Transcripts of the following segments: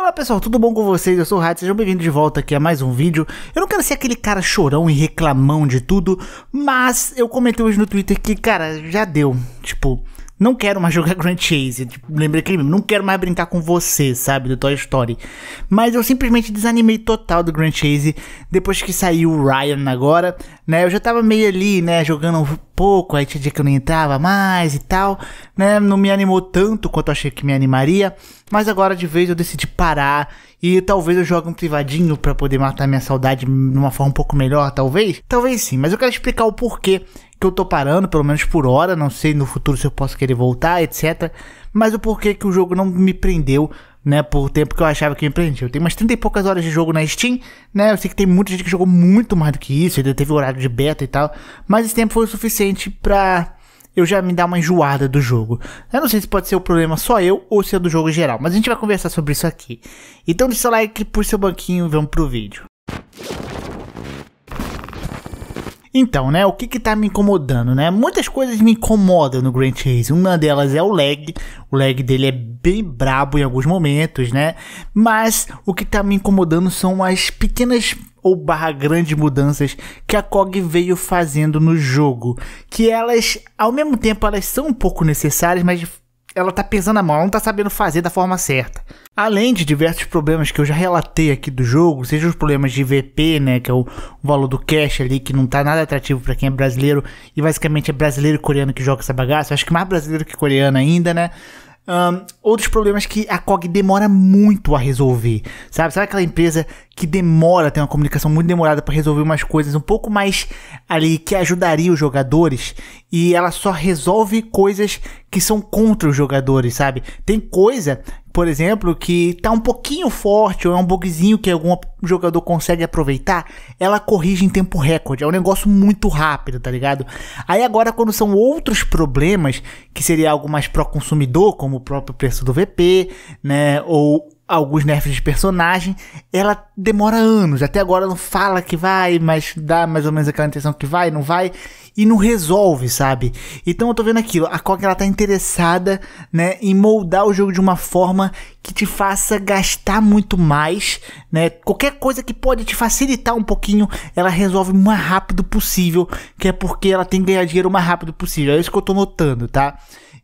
Olá pessoal, tudo bom com vocês? Eu sou o Rádio, sejam bem-vindos de volta aqui a mais um vídeo. Eu não quero ser aquele cara chorão e reclamão de tudo, mas eu comentei hoje no Twitter que, cara, já deu. Tipo, não quero mais jogar Grand Chase. Tipo, lembra aquele mesmo? Não quero mais brincar com você, sabe? Do Toy Story. Mas eu simplesmente desanimei total do Grand Chase depois que saiu o Ryan agora, né? Eu já tava meio ali, né? Jogando um pouco, aí tinha dia que eu não entrava mais e tal, né? Não me animou tanto quanto eu achei que me animaria. Mas agora de vez eu decidi parar e talvez eu jogue um privadinho para poder matar minha saudade de uma forma um pouco melhor, talvez. Talvez sim, mas eu quero explicar o porquê que eu tô parando, pelo menos por hora. Não sei no futuro se eu posso querer voltar, etc. Mas o porquê que o jogo não me prendeu né, por o tempo que eu achava que me prendia. Eu tenho umas 30 e poucas horas de jogo na Steam, né, eu sei que tem muita gente que jogou muito mais do que isso, ainda teve horário de beta e tal, mas esse tempo foi o suficiente pra eu já me dá uma enjoada do jogo. Eu não sei se pode ser o problema só eu ou se é do jogo geral, mas a gente vai conversar sobre isso aqui. Então deixa o like, por seu banquinho e vamos pro vídeo. Então, né, o que que tá me incomodando, né? Muitas coisas me incomodam no Grand Chase. Uma delas é o lag. O lag dele é bem brabo em alguns momentos, né? Mas o que tá me incomodando são as pequenas ou barra grandes mudanças que a COG veio fazendo no jogo, que elas, ao mesmo tempo, elas são um pouco necessárias, mas ela tá pesando a mão, ela não tá sabendo fazer da forma certa. Além de diversos problemas que eu já relatei aqui do jogo, seja os problemas de VP, né, que é o valor do cash ali que não tá nada atrativo para quem é brasileiro e basicamente é brasileiro e coreano que joga essa bagaça, acho que mais brasileiro que coreano ainda, né? Um, outros problemas que a COG demora muito a resolver, sabe? Sabe aquela empresa que demora, tem uma comunicação muito demorada para resolver umas coisas um pouco mais ali que ajudaria os jogadores e ela só resolve coisas que são contra os jogadores, sabe? Tem coisa por exemplo, que tá um pouquinho forte ou é um bugzinho que algum jogador consegue aproveitar, ela corrige em tempo recorde. É um negócio muito rápido, tá ligado? Aí agora, quando são outros problemas, que seria algo mais pró-consumidor, como o próprio preço do VP, né? Ou alguns nerfs de personagem, ela demora anos. Até agora não fala que vai, mas dá mais ou menos aquela intenção que vai, não vai, e não resolve, sabe? Então eu tô vendo aquilo, a Coca ela tá interessada, né, em moldar o jogo de uma forma que te faça gastar muito mais, né? Qualquer coisa que pode te facilitar um pouquinho, ela resolve o mais rápido possível, que é porque ela tem que ganhar dinheiro o mais rápido possível. É isso que eu tô notando, tá?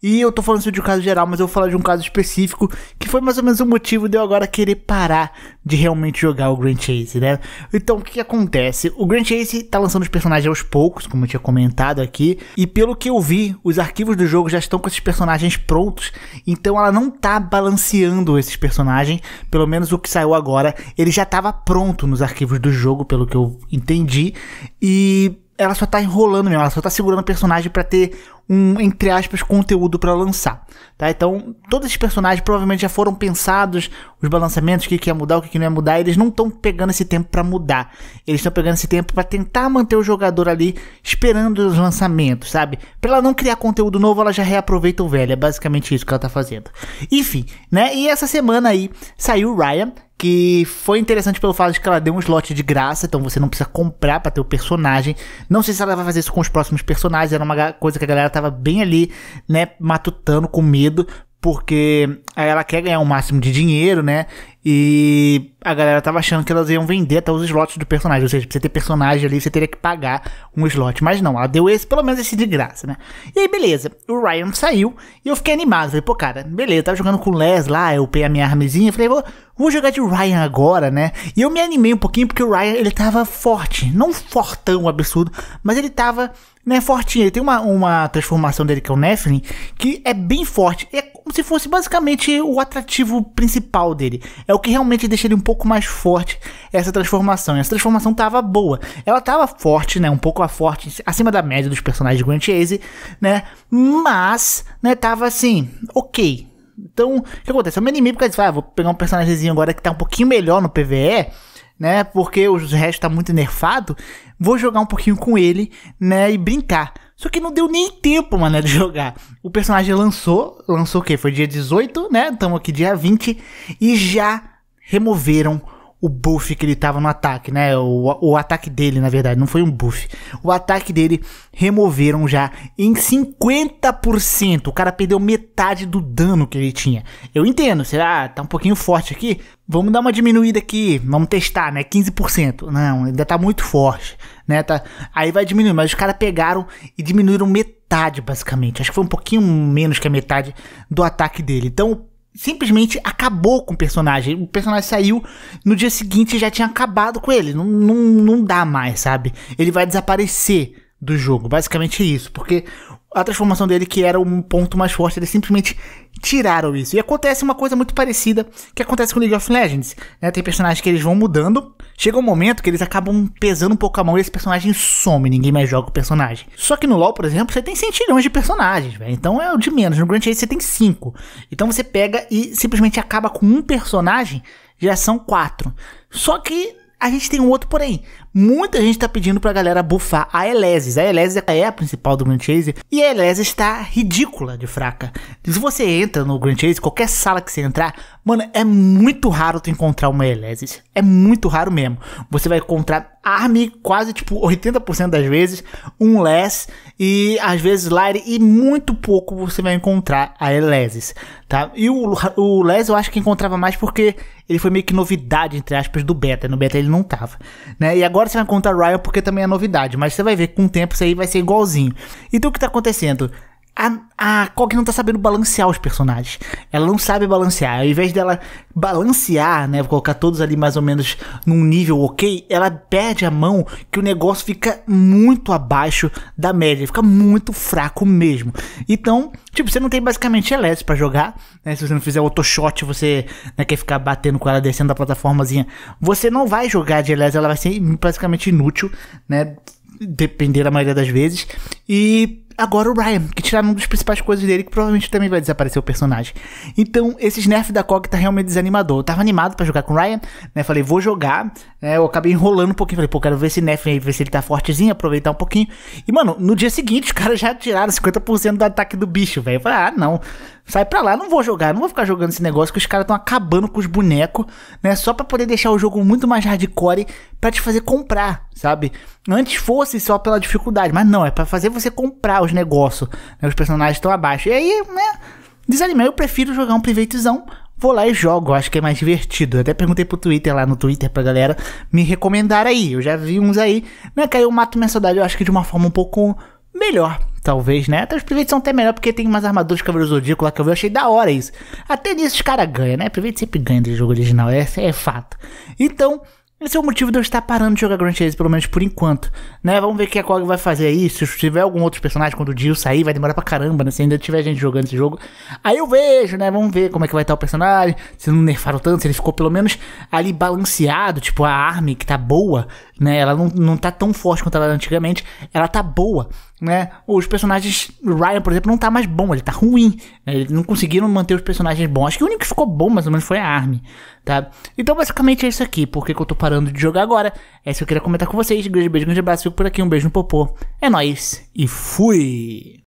E eu tô falando isso de um caso geral, mas eu vou falar de um caso específico, que foi mais ou menos o motivo de eu agora querer parar de realmente jogar o Grand Chase, né? Então, o que, acontece? O Grand Chase tá lançando os personagens aos poucos, como eu tinha comentado aqui, e pelo que eu vi, os arquivos do jogo já estão com esses personagens prontos, então ela não tá balanceando esses personagens, pelo menos o que saiu agora, ele já tava pronto nos arquivos do jogo, pelo que eu entendi, e ela só tá enrolando mesmo, ela só tá segurando o personagem para ter um, entre aspas, conteúdo para lançar. Tá? Então, todos esses personagens provavelmente já foram pensados, os balançamentos, o que, que ia mudar, o que, que não ia mudar, eles não estão pegando esse tempo para mudar. Eles estão pegando esse tempo para tentar manter o jogador ali esperando os lançamentos, sabe? Para ela não criar conteúdo novo, ela já reaproveita o velho. É basicamente isso que ela tá fazendo. Enfim, né? E essa semana aí saiu Ryan, que foi interessante pelo fato de que ela deu um slot de graça, então você não precisa comprar para ter o personagem. Não sei se ela vai fazer isso com os próximos personagens, era uma coisa que a galera tava bem ali, né, matutando com medo, porque ela quer ganhar o um máximo de dinheiro, né? E a galera tava achando que elas iam vender até os slots do personagem. Ou seja, pra você ter personagem ali, você teria que pagar um slot. Mas não, ela deu esse, pelo menos esse de graça, né? E aí, beleza. O Ryan saiu e eu fiquei animado. Falei, pô, cara, beleza, tava jogando com o Les lá, eu peguei a minha armezinha. Falei, vou, vou jogar de Ryan agora, né? E eu me animei um pouquinho porque o Ryan, ele tava forte. Não fortão absurdo, mas ele tava né, fortinho. Ele tem uma, uma transformação dele que é o Nephilim, que é bem forte. É como se fosse basicamente o atrativo principal dele. É o que realmente deixa ele um pouco mais forte, essa transformação. E essa transformação tava boa. Ela tava forte, né, um pouco a forte, acima da média dos personagens de Grand Chase, né, mas, né, tava assim, ok. Então, o que acontece? Eu é me animei porque eu disse, ah, vou pegar um personagemzinho agora que tá um pouquinho melhor no PvE, né? Porque o resto tá muito nerfado. Vou jogar um pouquinho com ele, né? E brincar. Só que não deu nem tempo, mano, de jogar. O personagem lançou, lançou o quê? Foi dia 18, né? Estamos aqui dia 20 e já removeram o buff que ele tava no ataque, né? O, o ataque dele, na verdade, não foi um buff. O ataque dele removeram já em 50%. O cara perdeu metade do dano que ele tinha. Eu entendo, será? Ah, tá um pouquinho forte aqui. Vamos dar uma diminuída aqui, vamos testar, né? 15%. Não, ainda tá muito forte, né? Tá... Aí vai diminuir, mas os caras pegaram e diminuíram metade, basicamente. Acho que foi um pouquinho menos que a metade do ataque dele. Então, simplesmente acabou com o personagem. O personagem saiu, no dia seguinte já tinha acabado com ele. Não, não, não dá mais, sabe? Ele vai desaparecer do jogo. Basicamente é isso. Porque a transformação dele, que era um ponto mais forte, ele simplesmente tiraram isso. E acontece uma coisa muito parecida que acontece com League of Legends. Né? Tem personagens que eles vão mudando. Chega um momento que eles acabam pesando um pouco a mão e esse personagem some, ninguém mais joga o personagem. Só que no LoL, por exemplo, você tem centilhões de personagens, véio. Então é o de menos. No Grand Chase você tem cinco. Então você pega e simplesmente acaba com um personagem, já são quatro. Só que a gente tem um outro porém. Muita gente tá pedindo pra galera bufar a Elesis. A Elesis é a principal do Grand Chase e a Elesis está ridícula de fraca. Se você entra no Grand Chase, qualquer sala que você entrar, mano, é muito raro tu encontrar uma Elesis. É muito raro mesmo. Você vai encontrar Army quase tipo 80% das vezes, um Less e às vezes Lyre e muito pouco você vai encontrar a Elesis, tá? E o, o Les eu acho que encontrava mais porque ele foi meio que novidade, entre aspas, do beta. No beta ele não tava, né? E agora agora você vai encontrar Ryan porque também é novidade, mas você vai ver que com o tempo isso aí vai ser igualzinho. Então o que tá acontecendo? a, a Cog não tá sabendo balancear os personagens. Ela não sabe balancear. Ao invés dela balancear, né? Colocar todos ali mais ou menos num nível ok, ela perde a mão que o negócio fica muito abaixo da média. Fica muito fraco mesmo. Então, tipo, você não tem basicamente Elétrico para jogar, né? Se você não fizer autoshot, você né, quer ficar batendo com ela descendo da plataformazinha. Você não vai jogar de Elétrico, ela vai ser basicamente inútil, né? Depender da maioria das vezes. E agora o Ryan, que tiraram uma das principais coisas dele, que provavelmente também vai desaparecer o personagem. Então, esses nerf da Cog tá realmente desanimador Eu tava animado para jogar com o Ryan, né? Falei, vou jogar, né? Eu acabei enrolando um pouquinho, falei, pô, quero ver esse nerf aí, ver se ele tá fortezinho, aproveitar um pouquinho. E, mano, no dia seguinte, os caras já tiraram 50% do ataque do bicho, velho. Falei, ah, não. Sai pra lá, não vou jogar, não vou ficar jogando esse negócio que os caras estão acabando com os bonecos, né? Só para poder deixar o jogo muito mais hardcore para te fazer comprar, sabe? Antes fosse só pela dificuldade, mas não, é para fazer você comprar os negócios, né? os personagens estão abaixo. E aí, né? Desanimei, eu prefiro jogar um privatezão. Vou lá e jogo, acho que é mais divertido. Eu até perguntei pro Twitter lá no Twitter pra galera me recomendar aí. Eu já vi uns aí, né? Que aí eu mato minha saudade, eu acho que de uma forma um pouco melhor, talvez, né? Até os privates são até melhor porque tem umas armaduras de Cavaleiro Zodíaco lá que eu vi, eu achei da hora isso. Até nisso os caras ganham, né? Private sempre ganha do jogo original, esse é fato. Então, esse é o motivo de eu estar parando de jogar Grand Chase, pelo menos por enquanto. Né? Vamos ver o que a Cog vai fazer aí. Se tiver algum outro personagem, quando o Jill sair, vai demorar pra caramba, né? Se ainda tiver gente jogando esse jogo. Aí eu vejo, né? Vamos ver como é que vai estar tá o personagem. Se não nerfaram tanto, se ele ficou pelo menos ali balanceado. Tipo, a Army, que tá boa, né? Ela não, não tá tão forte quanto ela era antigamente. Ela tá boa né? Os personagens. Ryan, por exemplo, não tá mais bom, ele tá ruim. Né? Eles não conseguiram manter os personagens bons. Acho que o único que ficou bom, mais ou menos, foi a Army, tá? Então, basicamente é isso aqui. Por que, que eu tô parando de jogar agora? É isso que eu queria comentar com vocês. Grande beijo, grande abraço. Fico por aqui, um beijo no popô. É nóis e fui!